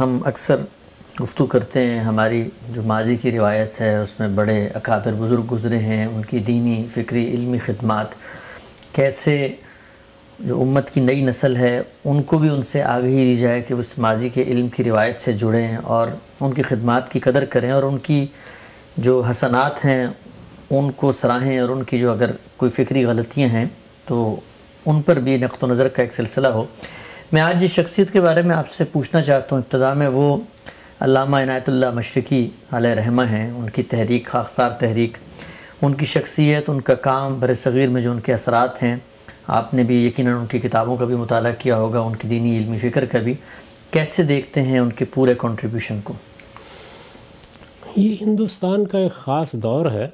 हम अक्सर गुफ्तु करते हैं हमारी जो माजी की रिवायत है उसमें बड़े अकाबिर बुज़ुर्ग गुज़रे हैं उनकी दीनी फ़िक्री इल्मी ख़दमात कैसे जो उम्मत की नई नस्ल है उनको भी उनसे आगही दी जाए कि उस माजी के इल्म की रिवायत से जुड़ें और उनकी खदमात की कदर करें और उनकी जो हसनात हैं उनको सराहें और उनकी जो अगर कोई फ़िक्री गलतियाँ हैं तो उन पर भी नक़ नज़र का एक सिलसिला हो मैं आज जिस शख्सियत के बारे में आपसे पूछना चाहता हूँ इब्तदा में वो अलामा इनायतुल्ला मशरकी आल रहमा हैं उनकी तहरीक खाकसार तहरीक उनकी शख्सियत उनका काम बर सग़ीर में जो उनके असरात हैं आपने भी यकीन उनकी किताबों का भी मुताल किया होगा उनकी दीनी इल्मी फ़िक्र का भी कैसे देखते हैं उनके पूरे कंट्रीब्यूशन को ये हिंदुस्तान का एक ख़ास दौर है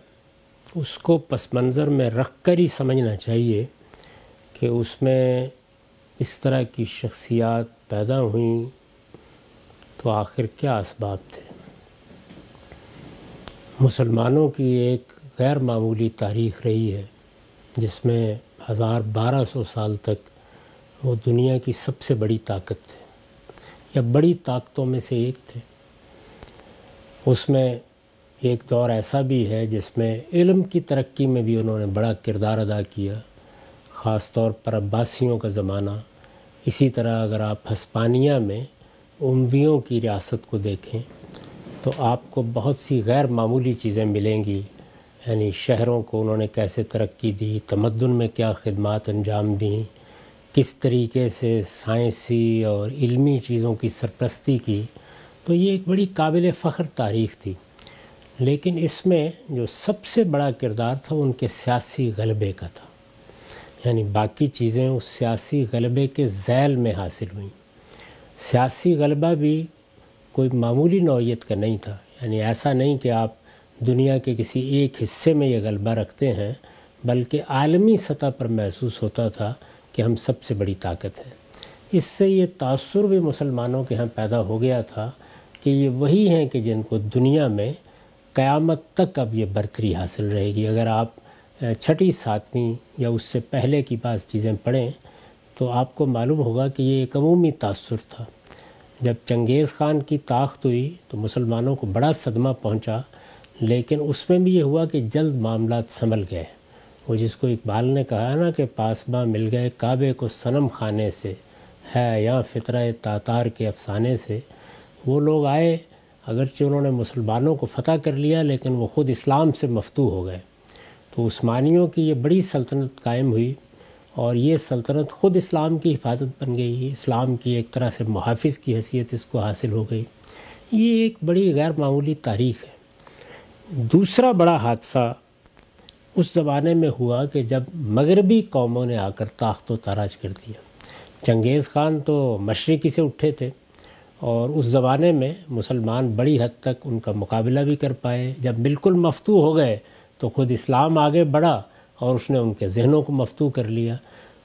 उसको पस मंज़र में रख कर ही समझना चाहिए कि उसमें इस तरह की शख्सियात पैदा हुई तो आखिर क्या इसबाब थे मुसलमानों की एक गैर मामूली तारीख़ रही है जिसमें हज़ार बारह सौ साल तक वो दुनिया की सबसे बड़ी ताकत थे या बड़ी ताकतों में से एक थे उसमें एक दौर ऐसा भी है जिसमें इल्म की तरक्की में भी उन्होंने बड़ा किरदार अदा किया ख़ास तौर पर अब्बासियों का ज़माना इसी तरह अगर आप हस्पानिया में उमवियों की रियासत को देखें तो आपको बहुत सी गैर मामूली चीज़ें मिलेंगी यानी शहरों को उन्होंने कैसे तरक्की दी तमदन में क्या खदमात अंजाम दी किस तरीके से साइंसी और इल्मी चीज़ों की सरपरस्ती की तो ये एक बड़ी काबिल फ़ख्र तारीख थी लेकिन इसमें जो सबसे बड़ा किरदार था उनके सियासी गलबे का था यानी बाकी चीज़ें उस सियासी गलबे के जैल में हासिल हुई सियासी गलबा भी कोई मामूली नौीयत का नहीं था यानी ऐसा नहीं कि आप दुनिया के किसी एक हिस्से में ये गलबा रखते हैं बल्कि आलमी सतह पर महसूस होता था कि हम सबसे बड़ी ताकत हैं इससे ये तासर भी मुसलमानों के यहाँ पैदा हो गया था कि ये वही हैं कि जिनको दुनिया में क़्यामत तक अब ये बरतरी हासिल रहेगी अगर आप छठी सातवीं या उससे पहले की पास चीज़ें पढ़ें तो आपको मालूम होगा कि ये एक अमूमी तासर था जब चंगेज़ ख़ान की ताकत हुई तो मुसलमानों को बड़ा सदमा पहुंचा लेकिन उसमें भी ये हुआ कि जल्द मामला संभल गए वो जिसको इकबाल ने कहा ना कि पासबा मिल गए काबे को सनम खाने से है या फितरा तातार के अफसाने से वो लोग आए अगरचे उन्होंने मुसलमानों को फ़तह कर लिया लेकिन वो ख़ुद इस्लाम से मफतू हो गए तो उस्मानियों की ये बड़ी सल्तनत कायम हुई और ये सल्तनत ख़ुद इस्लाम की हिफाजत बन गई इस्लाम की एक तरह से मुहाफ़ की हैसियत इसको हासिल हो गई ये एक बड़ी मामूली तारीख़ है दूसरा बड़ा हादसा उस ज़माने में हुआ कि जब मगरबी कौमों ने आकर ताख्त ताराज कर दिया चंगेज़ ख़ान तो मशरक़ी से उठे थे और उस ज़माने में मुसलमान बड़ी हद तक उनका मुकाबला भी कर पाए जब बिल्कुल मफतू हो गए तो ख़ुद इस्लाम आगे बढ़ा और उसने उनके जहनों को मफतू कर लिया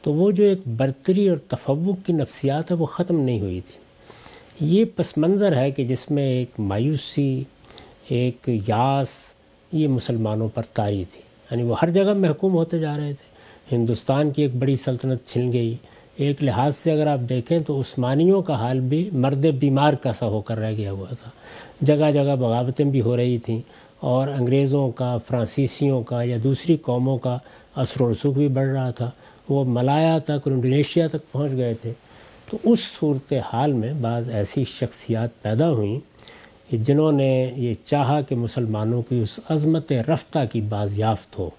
तो वो जो एक बरतरी और तफव की नफसियात है वो ख़त्म नहीं हुई थी ये पस मंज़र है कि जिसमें एक मायूसी एक यास ये मुसलमानों पर तारी थी यानी वो हर जगह महकूम होते जा रहे थे हिंदुस्तान की एक बड़ी सल्तनत छिल गई एक लिहाज से अगर आप देखें तो उस्मानियों का हाल भी मर्द बीमार का सा होकर रह गया हुआ था जगह जगह बगावतें भी हो रही थी और अंग्रेज़ों का फ्रांसीसियों का या दूसरी कौमों का असरसुख भी बढ़ रहा था वो मलाया तक और इंडोनेशिया तक पहुंच गए थे तो उस सूरत हाल में बाज़ ऐसी शख्सियात पैदा हुई कि जिन्होंने ये चाहा कि मुसलमानों की उस अज़मत रफ्तार की बाज़ याफ्त हो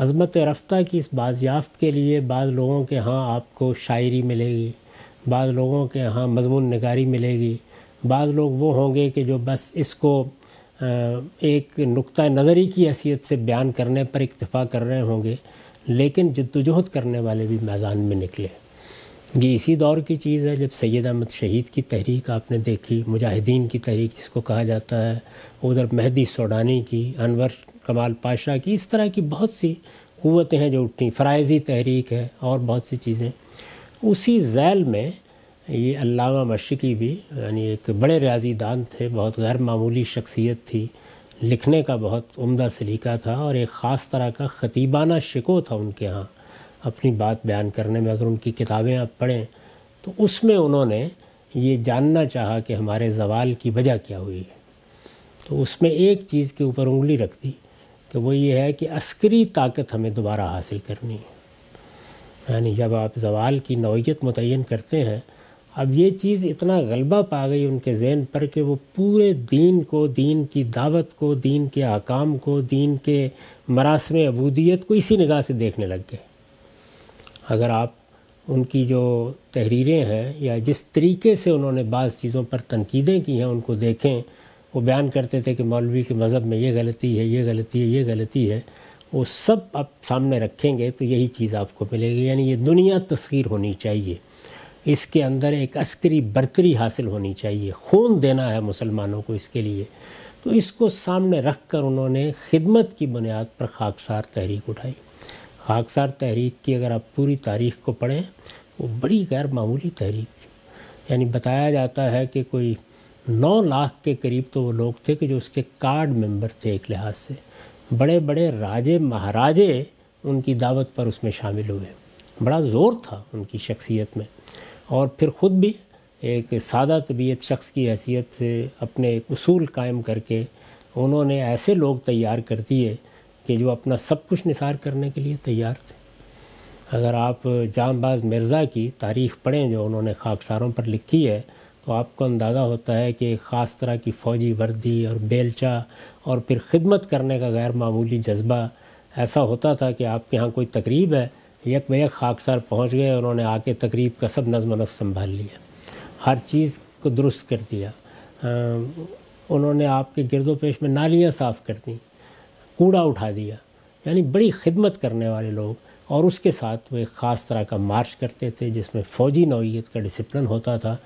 अज़मत रफ्तार की इस बाजियाफ्त के लिए बाद लोगों के यहाँ आपको शायरी मिलेगी बाद लोगों के यहाँ मजमून नगारी मिलेगी बाद लोग वो होंगे कि जो बस इसको एक नुक़ नज़री की हैसियत से बयान करने पर इतफ़ा कर रहे होंगे लेकिन जद्दोजहद करने वाले भी मैदान में निकले ये इसी दौर की चीज़ है जब सैद अहमद शहीद की तहरीक आपने देखी मुजाहिदीन की तहरीक जिसको कहा जाता है उधर मेहदी सोडानी की अनवर कमाल पाशा की इस तरह की बहुत सी क़वतें हैं जो उठी फ़राइज़ी तहरीक है और बहुत सी चीज़ें उसी जैल में ये अलामा मशिकी भी यानी एक बड़े रियाजी दान थे बहुत गैर मामूली शख्सियत थी लिखने का बहुत उम्दा सलीका था और एक ख़ास तरह का ख़तीबाना शिको था उनके यहाँ अपनी बात बयान करने में अगर उनकी किताबें आप पढ़ें तो उसमें उन्होंने ये जानना चाहा कि हमारे जवाल की वजह क्या हुई है तो उसमें एक चीज़ के ऊपर उंगली रख दी तो वो ये है कि अस्करी ताकत हमें दोबारा हासिल करनी है यानी जब आप जवाल की नौीयत मुतन करते हैं अब ये चीज़ इतना गलबा पा गई उनके जहन पर कि वो पूरे दीन को दीन की दावत को दीन के अकाम को दीन के मरासम अबूदियत को इसी निगाह से देखने लग गए अगर आप उनकी जो तहरीरें हैं या जिस तरीके से उन्होंने बाज़ चीज़ों पर तनकीदें की हैं उनको देखें वो बयान करते थे कि मौलवी के मज़हब में ये गलती है ये गलती है ये गलती है वो सब आप सामने रखेंगे तो यही चीज़ आपको मिलेगी यानी ये दुनिया तस्वीर होनी चाहिए इसके अंदर एक अस्करी बरतरी हासिल होनी चाहिए खून देना है मुसलमानों को इसके लिए तो इसको सामने रख कर उन्होंने खिदमत की बुनियाद पर खाकसार तहरीक उठाई खाकसार तहरीक की अगर आप पूरी तारीख को पढ़ें वो बड़ी गैर मामूली तहरीक थी यानी बताया जाता है कि कोई नौ लाख के करीब तो वो लोग थे कि जो उसके कार्ड मेंबर थे एक लिहाज से बड़े बड़े राजे महाराजे उनकी दावत पर उसमें शामिल हुए बड़ा ज़ोर था उनकी शख्सियत में और फिर ख़ुद भी एक सादा तबीयत शख्स की हैसियत से अपने एक उसूल कायम करके उन्होंने ऐसे लोग तैयार कर दिए कि जो अपना सब कुछ निसार करने के लिए तैयार थे अगर आप जामबाज मिर्ज़ा की तारीख़ पढ़ें जो उन्होंने खाकसारों पर लिखी है तो आपको अंदाज़ा होता है कि ख़ास तरह की फ़ौजी वर्दी और बेलचा और फिर खिदमत करने का गैर मामूली जज्बा ऐसा होता था कि आपके यहाँ कोई तकरीब है यक बेक खाकसार पहुँच गए उन्होंने आके तकरीब का सब नज़म नस संभाल लिया हर चीज़ को दुरुस्त कर दिया उन्होंने आपके गिरदो पेश में नालियाँ साफ़ कर दी कूड़ा उठा दिया यानी बड़ी खिदमत करने वाले लोग और उसके साथ वो एक ख़ास तरह का मार्च करते थे जिसमें फ़ौजी नौीयत का डिसिप्लिन होता था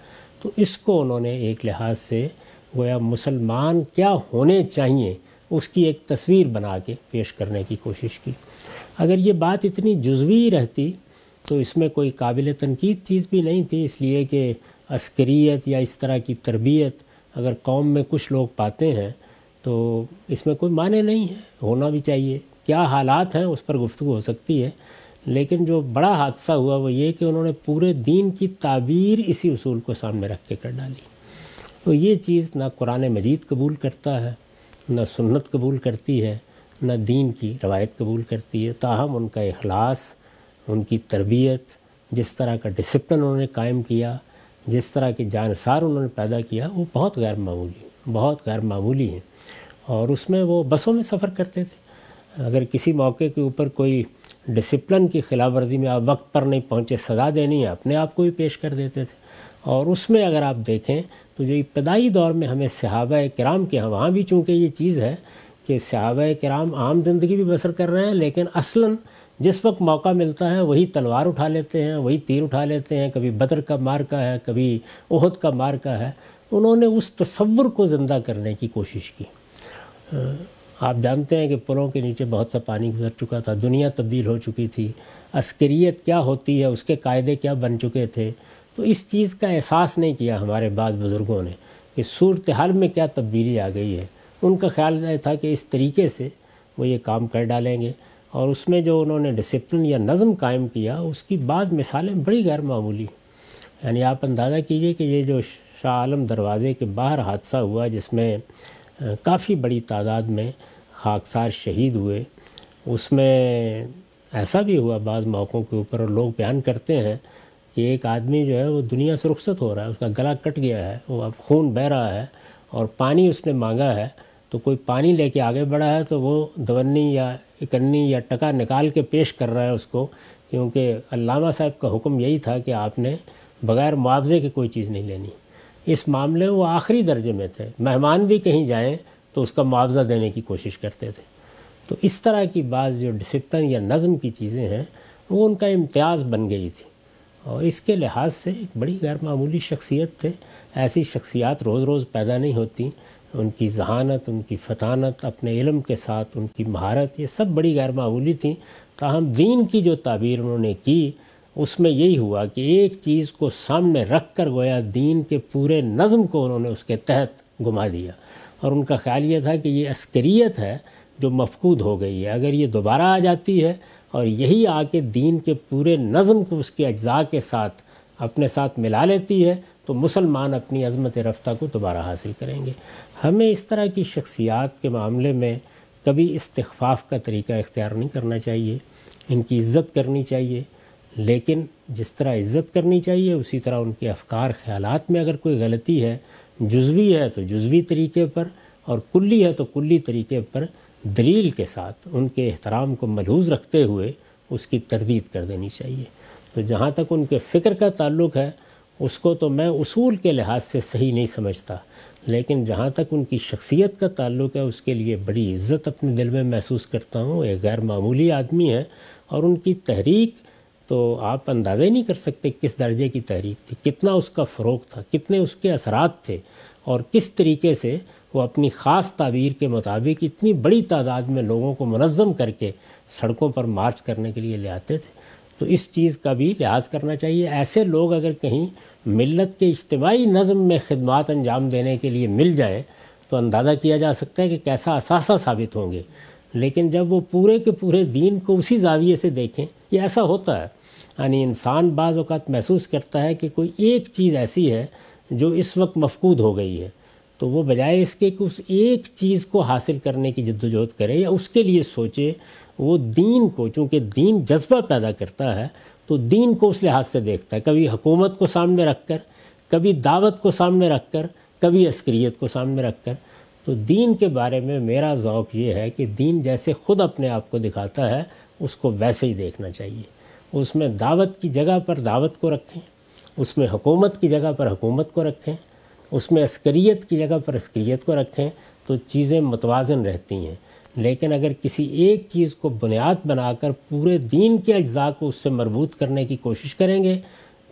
तो इसको उन्होंने एक लिहाज से गोया मुसलमान क्या होने चाहिए उसकी एक तस्वीर बना के पेश करने की कोशिश की अगर ये बात इतनी जुजवी रहती तो इसमें कोई काबिल तनकीद चीज़ भी नहीं थी इसलिए कि अस्करीत या इस तरह की तरबियत अगर कौम में कुछ लोग पाते हैं तो इसमें कोई माने नहीं है होना भी चाहिए क्या हालात हैं उस पर गुफ्तु हो सकती है लेकिन जो बड़ा हादसा हुआ वो ये कि उन्होंने पूरे दीन की ताबीर इसी उसूल को सामने रख के कर डाली तो ये चीज़ ना कुरान मजीद कबूल करता है ना सुन्नत कबूल करती है ना दीन की रवायत कबूल करती है ताहम उनका अखलास उनकी तरबियत जिस तरह का डिसिप्लिन उन्होंने कायम किया जिस तरह के जानसार उन्होंने पैदा किया वो बहुत गैर मामूली बहुत गैर मामूली हैं और उसमें वो बसों में सफ़र करते थे अगर किसी मौके के ऊपर कोई डिसिप्लिन की ख़िलाफ़ वर्जी में आप वक्त पर नहीं पहुँचे सज़ा देनी है अपने आप को भी पेश कर देते थे और उसमें अगर आप देखें तो जो इब्तदाई दौर में हमें सहाब कराम के हम वहाँ भी चूँकि ये चीज़ है कि सहाब कराम आम ज़िंदगी भी बसर कर रहे हैं लेकिन असलन जिस वक्त मौका मिलता है वही तलवार उठा लेते हैं वही तीर उठा लेते हैं कभी बदर का मार का है कभी ओहद का मार का है उन्होंने उस तस्वुर को ज़िंदा करने की कोशिश की आप जानते हैं कि पुलों के नीचे बहुत सा पानी गुजर चुका था दुनिया तब्दील हो चुकी थी अस्करियत क्या होती है उसके कायदे क्या बन चुके थे तो इस चीज़ का एहसास नहीं किया हमारे बाज़ बुज़ुर्गों ने कि सूरत हाल में क्या तब्दीली आ गई है उनका ख्याल यह था कि इस तरीके से वो ये काम कर डालेंगे और उसमें जो उन्होंने डिसिप्लिन या नज़म कायम किया उसकी बाज़ मिसालें बड़ी गैर मामूली यानी आप अंदाज़ा कीजिए कि ये जो शाह आलम दरवाज़े के बाहर हादसा हुआ जिसमें काफ़ी बड़ी तादाद में खाकसार शहीद हुए उसमें ऐसा भी हुआ बाज़ मौक़ों के ऊपर और लोग बयान करते हैं कि एक आदमी जो है वो दुनिया से रुखसत हो रहा है उसका गला कट गया है वो अब खून बह रहा है और पानी उसने मांगा है तो कोई पानी लेके आगे बढ़ा है तो वो दवन्नी या इकन्नी या टका निकाल के पेश कर रहा है उसको क्योंकि अल्लामा साहब का हुक्म यही था कि आपने बग़ैर मुआवजे की कोई चीज़ नहीं लेनी इस मामले में वो आखिरी दर्जे में थे मेहमान भी कहीं जाएँ तो उसका मुआवजा देने की कोशिश करते थे तो इस तरह की बात जो डिसिप्लिन या नज़म की चीज़ें हैं वो उनका इम्तियाज़ बन गई थी और इसके लिहाज से एक बड़ी गैरमामूली शख्सियत थे ऐसी शख्सियात रोज़ रोज़ पैदा नहीं होती उनकी जहानत उनकी फतानत अपने इलम के साथ उनकी महारत ये सब बड़ी गैरमामूली थी ताहम दीन की जो ताबीर उन्होंने की उसमें यही हुआ कि एक चीज़ को सामने रख कर गोया दीन के पूरे नज़म को उन्होंने उसके तहत घुमा दिया और उनका ख्याल ये था कि ये अस्करियत है जो मफकूद हो गई है अगर ये दोबारा आ जाती है और यही आके दीन के पूरे नज़म को उसके अज्जा के साथ अपने साथ मिला लेती है तो मुसलमान अपनी अज़मत रफ्तार को दोबारा हासिल करेंगे हमें इस तरह की शख्सियात के मामले में कभी इस्तफ़ाफ़ का तरीका इख्तियार नहीं करना चाहिए इनकी इज़्ज़त करनी चाहिए लेकिन जिस तरह इज़्ज़त करनी चाहिए उसी तरह उनके अफकार ख्याल में अगर कोई गलती है जुजवी है तो जुजवी तरीके पर और कुल्ली है तो कुल्ली तरीके पर दलील के साथ उनके एहतराम को मलहूज रखते हुए उसकी तरदीद कर देनी चाहिए तो जहाँ तक उनके फ़िक्र का ताल्लुक है उसको तो मैं उसूल के लिहाज से सही नहीं समझता लेकिन जहाँ तक उनकी शख्सियत का ताल्लुक है उसके लिए बड़ी इज़्ज़त अपने दिल में महसूस करता हूँ एक गैर मामूली आदमी है और उनकी तहरीक तो आप अंदाज़ा ही नहीं कर सकते किस दर्जे की तहरीक थी कितना उसका फ़रोग था कितने उसके असरात थे और किस तरीके से वो अपनी ख़ास ताबीर के मुताबिक इतनी बड़ी तादाद में लोगों को मनज़म करके सड़कों पर मार्च करने के लिए ले आते थे तो इस चीज़ का भी लिहाज करना चाहिए ऐसे लोग अगर कहीं मिलत के इज्तमाही नज़म में खदमात अंजाम देने के लिए मिल जाए तो अंदाज़ा किया जा सकता है कि कैसा असासा साबित होंगे लेकिन जब वो पूरे के पूरे दीन को उसी जाविये से देखें ये ऐसा होता है यानी इंसान बाज़ अवत महसूस करता है कि कोई एक चीज़ ऐसी है जो इस वक्त मफकूद हो गई है तो वो बजाय इसके कि उस एक चीज़ को हासिल करने की जद्दोजहद करे या उसके लिए सोचे वो दीन को चूँकि दीन जज्बा पैदा करता है तो दीन को उस लिहाज से देखता है कभी हुकूमत को सामने रख कर कभी दावत को सामने रख कर कभी अस्क्रियत को सामने रख कर तो दीन के बारे में मेरा ओक़ ये है कि दीन जैसे ख़ुद अपने आप को दिखाता है उसको वैसे ही देखना चाहिए उसमें दावत की जगह पर दावत को रखें उसमें हुकूमत की जगह पर हुकूमत को रखें उसमें अस्करीत की जगह पर अस्करीत को रखें तो चीज़ें मतवाजन रहती हैं लेकिन अगर किसी एक चीज़ को बुनियाद बनाकर पूरे दीन के अज्जा को उससे मरबूत करने की कोशिश करेंगे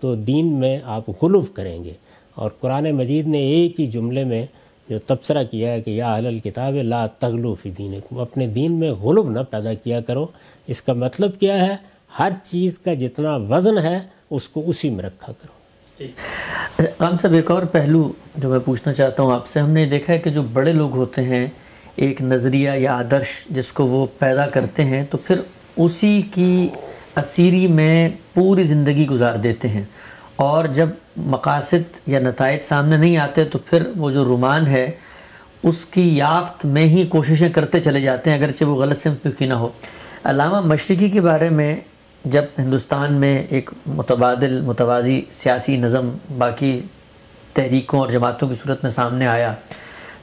तो दीन में आप गलूफ करेंगे और कुरान मजीद ने एक ही जुमले में जो तबसरा किया है कि या अहल किताब ला तगलू दीन अपने दीन में गलूब ना पैदा किया करो इसका मतलब क्या है हर चीज़ का जितना वज़न है उसको उसी में रखा करो आम साहब एक और पहलू जो मैं पूछना चाहता हूँ आपसे हमने देखा है कि जो बड़े लोग होते हैं एक नज़रिया या आदर्श जिसको वो पैदा करते हैं तो फिर उसी की असीरी में पूरी ज़िंदगी गुजार देते हैं और जब मकासद या नतज सामने नहीं आते तो फिर वो जो रुमान है उसकी याफ्त में ही कोशिशें करते चले जाते हैं अगरचे वो गलत सिंह क्यों ना हो अलावा मशरक़ी के बारे में जब हिंदुस्तान में एक मुतबाद मुतवाज़ी सियासी नज़म बाकी तहरीकों और जमातों की सूरत में सामने आया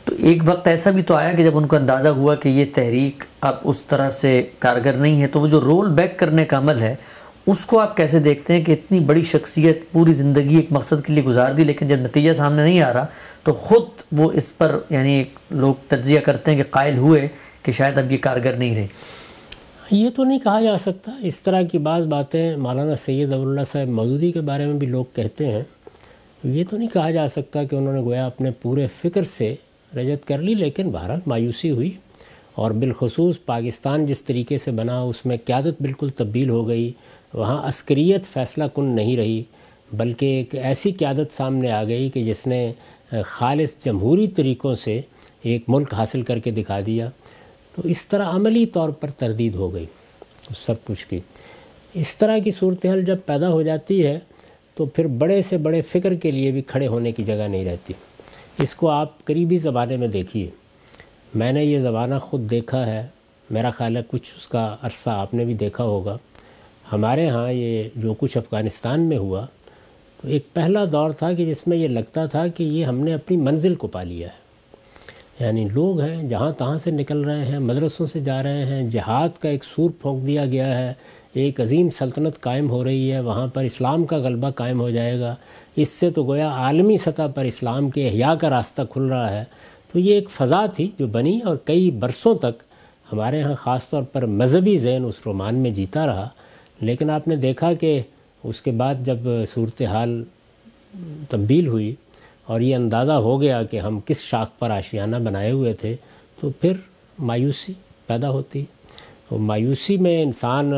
तो एक वक्त ऐसा भी तो आया कि जब उनको अंदाज़ा हुआ कि ये तहरीक अब उस तरह से कारगर नहीं है तो वो जो रोल बैक करने का अमल है उसको आप कैसे देखते हैं कि इतनी बड़ी शख्सियत पूरी ज़िंदगी एक मकसद के लिए गुजार दी लेकिन जब नतीजा सामने नहीं आ रहा तो ख़ुद वो इस पर यानी लोग तज्जिया करते हैं कि कायल हुए कि शायद अब ये कारगर नहीं रहे ये तो नहीं कहा जा सकता इस तरह की बाज़ बातें मौलाना सैद अबुल्ला साहब मौजूदी के बारे में भी लोग कहते हैं ये तो नहीं कहा जा सकता कि उन्होंने गोया अपने पूरे फ़िक्र से रजत कर ली लेकिन बहरहाल मायूसी हुई और बिलखसूस पाकिस्तान जिस तरीके से बना उसमें क्यादत बिल्कुल तब्दील हो गई वहाँ अस्क्रियत फ़ैसला कन नहीं रही बल्कि एक ऐसी क्यादत सामने आ गई कि जिसने खालस जमहूरी तरीक़ों से एक मुल्क हासिल करके दिखा दिया तो इस तरह अमली तौर पर तरदीद हो गई उस तो सब कुछ की इस तरह की सूरत हाल जब पैदा हो जाती है तो फिर बड़े से बड़े फ़िक्र के लिए भी खड़े होने की जगह नहीं रहती इसको आप करीबी ज़माने में देखिए मैंने ये ज़माना ख़ुद देखा है मेरा ख़्याल है कुछ उसका अरसा आपने भी देखा होगा हमारे यहाँ ये जो कुछ अफ़गानिस्तान में हुआ तो एक पहला दौर था कि जिसमें ये लगता था कि ये हमने अपनी मंजिल को पा लिया है यानी लोग हैं जहाँ तहाँ से निकल रहे हैं मदरसों से जा रहे हैं जहाद का एक सूर फोंक दिया गया है एक अजीम सल्तनत कायम हो रही है वहाँ पर इस्लाम का गलबा कायम हो जाएगा इससे तो गोया आलमी सतह पर इस्लाम के अहिया का रास्ता खुल रहा है तो ये एक फ़ज़ा थी जो बनी और कई बरसों तक हमारे यहाँ ख़ास तौर पर मजहबी जहन उस रोमान में जीता रहा लेकिन आपने देखा कि उसके बाद जब सूरत हाल तब्दील हुई और ये अंदाज़ा हो गया कि हम किस शाख पर आशियाना बनाए हुए थे तो फिर मायूसी पैदा होती है तो मायूसी में इंसान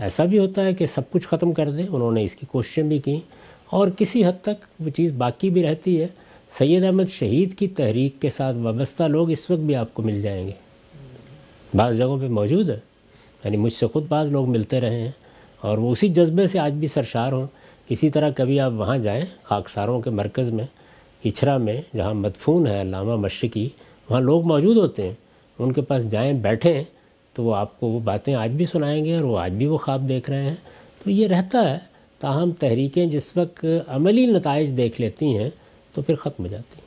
ऐसा भी होता है कि सब कुछ ख़त्म कर दें उन्होंने इसकी कोशिशें भी की और किसी हद तक वो चीज़ बाकी भी रहती है सैयद अहमद शहीद की तहरीक के साथ वाबस्ता लोग इस वक्त भी आपको मिल जाएंगे बाज़ जगहों पे मौजूद है यानी मुझसे ख़ुद बाज़ लोग मिलते रहे हैं और वो उसी जज्बे से आज भी सरशार हों इसी तरह कभी आप वहाँ जाएँ खाकसारों के मरकज़ में इछरा में जहाँ मदफून है लामा मशरकी वहाँ लोग मौजूद होते हैं उनके पास जाएँ बैठें तो वो आपको वो बातें आज भी सुनाएंगे और वो आज भी वो ख्वाब देख रहे हैं तो ये रहता है ताहम तहरीकें जिस वक्त अमली नतज देख लेती हैं तो फिर ख़त्म हो जाती हैं